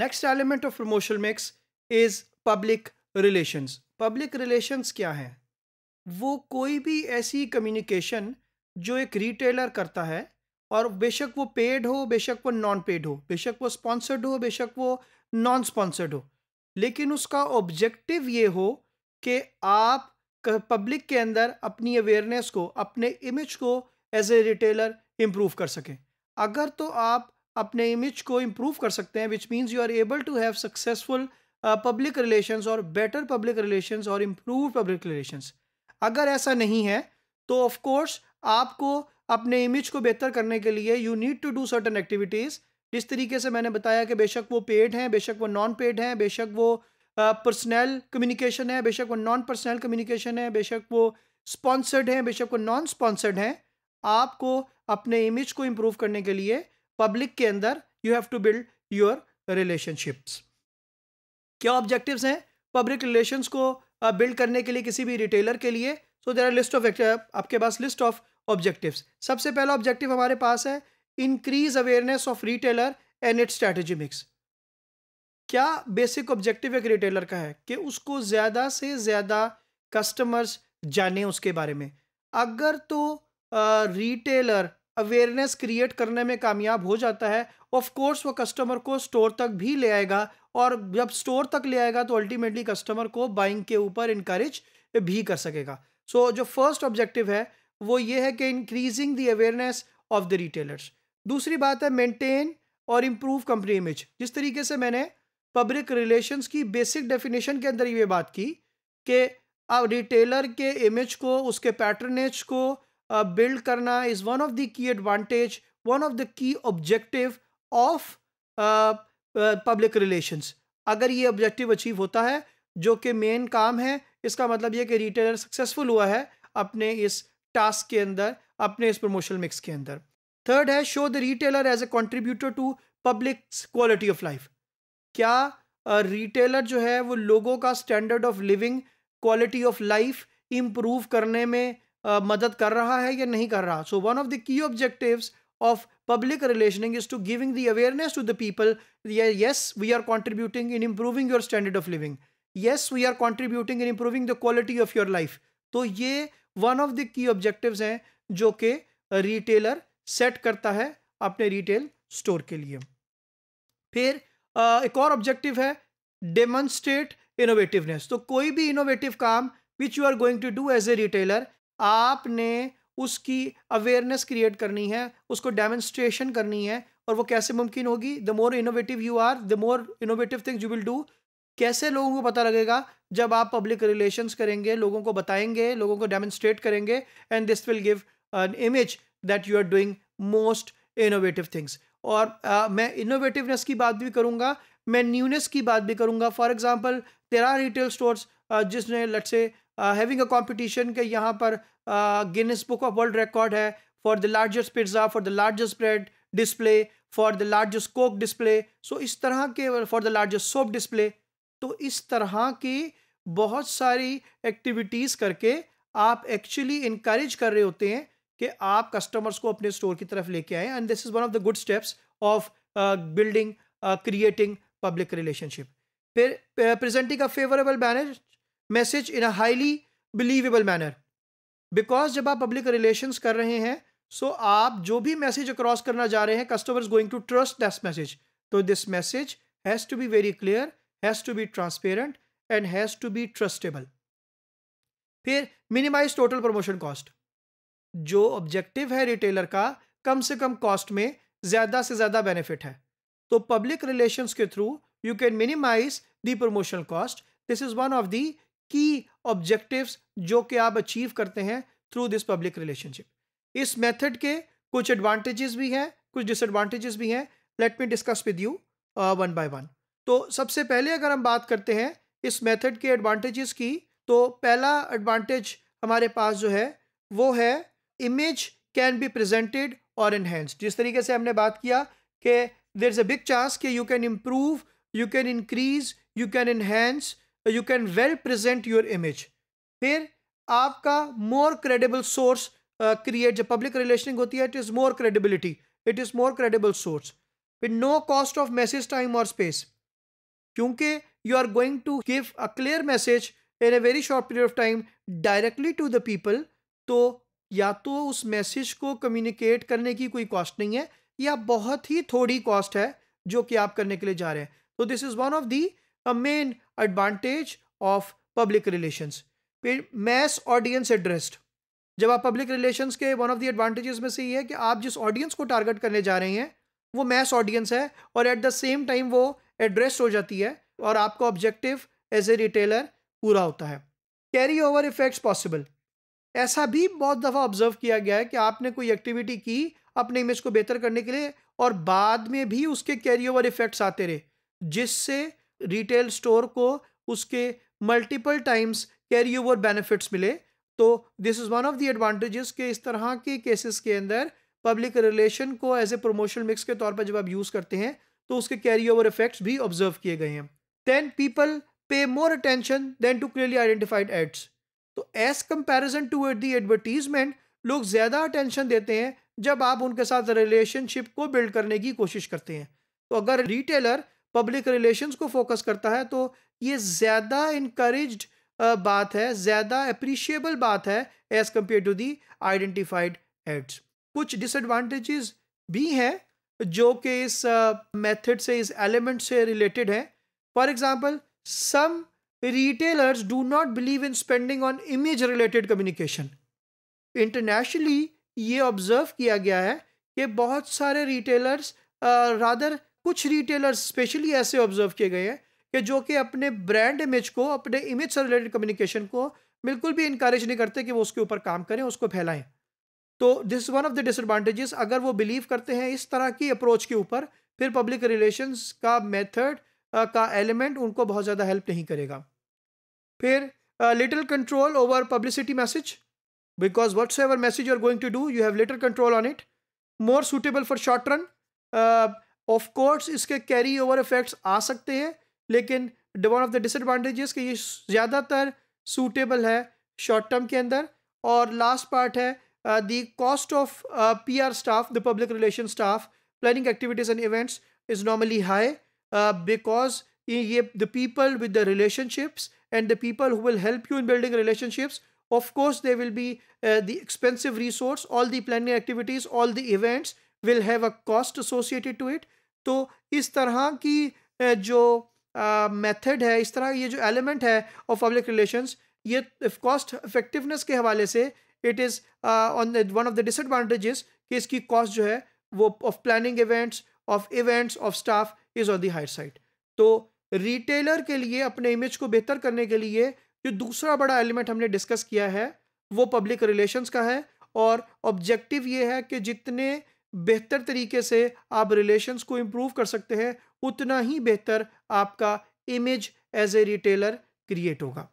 next element of promotion mix is public relations public relations क्या हैं वो कोई भी ऐसी कम्युनिकेशन जो एक रिटेलर करता है और बेशक वो पेड हो बेशक वो नॉन पेड हो बेशक वो स्पॉन्सर्ड हो बेशक वो नॉन स्पॉन्सर्ड हो लेकिन उसका ऑब्जेक्टिव ये हो कि आप पब्लिक के अंदर अपनी अवेयरनेस को अपने इमेज को एज ए रिटेलर इम्प्रूव कर सकें अगर तो आप अपने इमेज को इम्प्रूव कर सकते हैं which means you are able to have successful public relations और बेटर पब्लिक रिलेशंस और इम्प्रूव पब्लिक रिलेशंस अगर ऐसा नहीं है तो ऑफ कोर्स आपको अपने इमेज को बेहतर करने के लिए you need to do certain activities जिस तरीके से मैंने बताया कि बेशक वो पेड हैं बेशक वो नॉन पेड हैं बेशक वो पर्सनल कम्युनिकेशन है बेशक वो नॉन पर्सनल कम्युनिकेशन है बेशक वो स्पॉन्सर्ड हैं बेशक वो नॉन स्पॉन्सर्ड हैं आपको अपने इमेज को इम्प्रूव करने के लिए पब्लिक के अंदर you have to build your relationships क्या ऑब्जेक्टिव्स हैं पब्लिक रिलेशंस को बिल्ड uh, करने के लिए किसी भी रिटेलर के लिए so there are list of आपके पास लिस्ट ऑफ ऑब्जेक्टिव्स सबसे पहला ऑब्जेक्टिव हमारे पास है increase awareness of retailer and its strategy mix क्या बेसिक ऑब्जेक्टिव एक रिटेलर का है कि उसको ज़्यादा से ज़्यादा कस्टमर्स जाने उसके बारे में अगर तो रिटेलर uh, अवेयरनेस क्रिएट करने में कामयाब हो जाता है ऑफ कोर्स वो कस्टमर को स्टोर तक भी ले आएगा और जब स्टोर तक ले आएगा तो अल्टीमेटली कस्टमर को बाइंग के ऊपर इनक्रेज भी कर सकेगा सो so, जो फर्स्ट ऑब्जेक्टिव है वो ये है कि increasing the awareness of the retailers दूसरी बात है मेंटेन और इम्प्रूव कंपनी इमेज जिस तरीके से मैंने पब्लिक रिलेशंस की बेसिक डेफिनेशन के अंदर ये बात की कि आप रिटेलर के इमेज को उसके पैटर्नेज को बिल्ड uh, करना is one of the key advantage one of the key objective of public relations अगर ये ऑब्जेक्टिव अचीव होता है जो कि मेन काम है इसका मतलब ये कि रिटेलर सक्सेसफुल हुआ है अपने इस टास्क के अंदर अपने इस प्रमोशनल मिक्स के अंदर थर्ड है show the retailer as a contributor to public quality of life क्या रिटेलर uh, जो है वो लोगों का standard of living quality of life improve करने में मदद कर रहा है या नहीं कर रहा so one of the key objective of public relationing is to giving the awareness to the people yes we are contributing in improving your standard of living yes we are contributing in improving the quality of your life तो ये one of the key objective हैं जो कि retailer set करता है अपने retail store के लिए फिर एक और ऑब्जेक्टिव है डेमोन्स्ट्रेट इनोवेटिवनेस तो कोई भी इनोवेटिव काम which you are going to do as a retailer आपने उसकी अवेयरनेस क्रिएट करनी है उसको डेमोन्स्ट्रेशन करनी है और वो कैसे मुमकिन होगी the more innovative you are the more innovative things you will do कैसे लोगों को पता लगेगा जब आप पब्लिक रिलेशंस करेंगे लोगों को बताएंगे लोगों को डेमोन्स्ट्रेट करेंगे and this will give an image that you are doing most innovative things और uh, मैं इनोवेटिवनेस की बात भी करूँगा मैं न्यूनेस की बात भी करूँगा फॉर एग्जाम्पल तेरा रिटेल स्टोर्स जिसने लट से हैविंग अ कॉम्पिटिशन के यहाँ पर Guinness book of world record है for the largest pizza for the largest bread display for the largest Coke display so इस तरह के for the largest soap display तो इस तरह की बहुत सारी एक्टिविटीज़ करके आप एक्चुअली इंक्रेज कर रहे होते हैं कि आप कस्टमर्स को अपने स्टोर की तरफ लेके आए and this is one of the good steps of building creating public relationship फिर presenting a favourable banner message in a highly believable manner because जब आप पब्लिक रिलेशंस कर रहे हैं सो so आप जो भी मैसेज अक्रॉस करना जा रहे हैं customer going to trust this message तो this message has to be very clear has to be transparent and has to be trustable फिर मिनिमाइज टोटल प्रमोशन कॉस्ट जो ऑब्जेक्टिव है रिटेलर का कम से कम कॉस्ट में ज़्यादा से ज़्यादा बेनिफिट है तो पब्लिक रिलेशंस के through you can minimise the promotion cost this is one of the key objectives जो कि आप अचीव करते हैं थ्रू दिस पब्लिक रिलेशनशिप इस मेथड के कुछ एडवांटेजेस भी हैं कुछ डिसएडवांटेजेस भी हैं let me discuss with you one by one तो सबसे पहले अगर हम बात करते हैं इस मेथड के एडवांटेजेस की तो पहला एडवांटेज हमारे पास जो है वो है इमेज कैन बी प्रेजेंटेड और इन्हेंस्ड जिस तरीके से हमने बात किया कि there is a big chance कि you can improve you can increase you can enhance you can well present your image फिर आपका मोर क्रेडिबल सोर्स क्रिएट जब पब्लिक रिलेशनिंग होती है it is more credibility it is more credible source फिर no cost of message time और space क्योंकि you are going to give a clear message in a very short period of time directly to the people तो या तो उस message को communicate करने की कोई कॉस्ट नहीं है या बहुत ही थोड़ी कॉस्ट है जो कि आप करने के लिए जा रहे हैं तो this is one of the main advantage of public relations फिर मैस ऑडियंस एड्रेस्ड जब आप पब्लिक रिलेशंस के वन ऑफ द एडवांटेजेस में से ये है कि आप जिस ऑडियंस को टारगेट करने जा रहे हैं वो मैस ऑडियंस है और एट द सेम टाइम वो एड्रेस हो जाती है और आपका ऑब्जेक्टिव एज ए रिटेलर पूरा होता है कैरी ओवर इफेक्ट्स पॉसिबल ऐसा भी बहुत दफ़ा ऑब्जर्व किया गया है कि आपने कोई एक्टिविटी की अपने इमेज को बेहतर करने के लिए और बाद में भी उसके कैरी ओवर इफेक्ट्स आते रहे जिससे रिटेल स्टोर को उसके multiple times carry over benefits मिले तो this is one of the advantages के इस तरह के केसेस के अंदर पब्लिक रिलेशन को एज ए प्रमोशनल मिक्स के तौर पर जब आप यूज़ करते हैं तो उसके कैरी ओवर इफेक्ट्स भी ऑब्जर्व किए गए हैं then people pay more attention then to clearly identified ads तो as comparison to ad the advertisement लोग ज़्यादा अटेंशन देते हैं जब आप उनके साथ रिलेशनशिप को बिल्ड करने की कोशिश करते हैं तो अगर रिटेलर पब्लिक रिलेशंस को फोकस करता है तो ये ज़्यादा इनक्रेज बात है ज़्यादा अप्रिशिएबल बात है as compare to the identified ads कुछ डिसएडवांटेजेस भी हैं जो कि इस मेथड uh, से इस एलिमेंट से रिलेटेड हैं for example some retailers do not believe in spending on image related communication internationally ये ऑब्जर्व किया गया है कि बहुत सारे रिटेलर्स रादर कुछ रिटेलर्स स्पेशली ऐसे ऑब्जर्व किए गए हैं कि जो कि अपने ब्रांड इमेज को अपने इमेज से रिलेटेड कम्युनिकेशन को बिल्कुल भी इंकरेज नहीं करते कि वो उसके ऊपर काम करें उसको फैलाएं तो this one of the disadvantages अगर वो बिलीव करते हैं इस तरह की अप्रोच के ऊपर फिर पब्लिक रिलेशंस का मेथड का एलिमेंट उनको बहुत ज़्यादा हेल्प नहीं करेगा फिर little control over publicity message because whatever message you are going to do you have little control on it more suitable for short run of course इसके carry over effects आ सकते हैं लेकिन one of the disadvantages कि ये ज़्यादातर suitable है short term के अंदर और लास्ट पार्ट है the cost of P R staff the public relation staff planning activities and events is normally high because ये the people with the relationships and the people who will help you in building relationships of course there will be uh, the expensive resource all the planning activities all the events will have a cost associated to it तो इस तरह की जो method है इस तरह ये जो एलिमेंट है ऑफ पब्लिक रिलेशंस ये कॉस्ट इफेक्टिवनेस के हवाले से it is on one of the disadvantages कि इसकी कॉस्ट जो है वो of planning events of events of staff is on the higher side तो रिटेलर के लिए अपने इमेज को बेहतर करने के लिए जो दूसरा बड़ा एलिमेंट हमने डिस्कस किया है वो पब्लिक रिलेशंस का है और ऑब्जेक्टिव ये है कि जितने बेहतर तरीके से आप रिलेशंस को इम्प्रूव कर सकते हैं उतना ही बेहतर आपका image as a retailer create होगा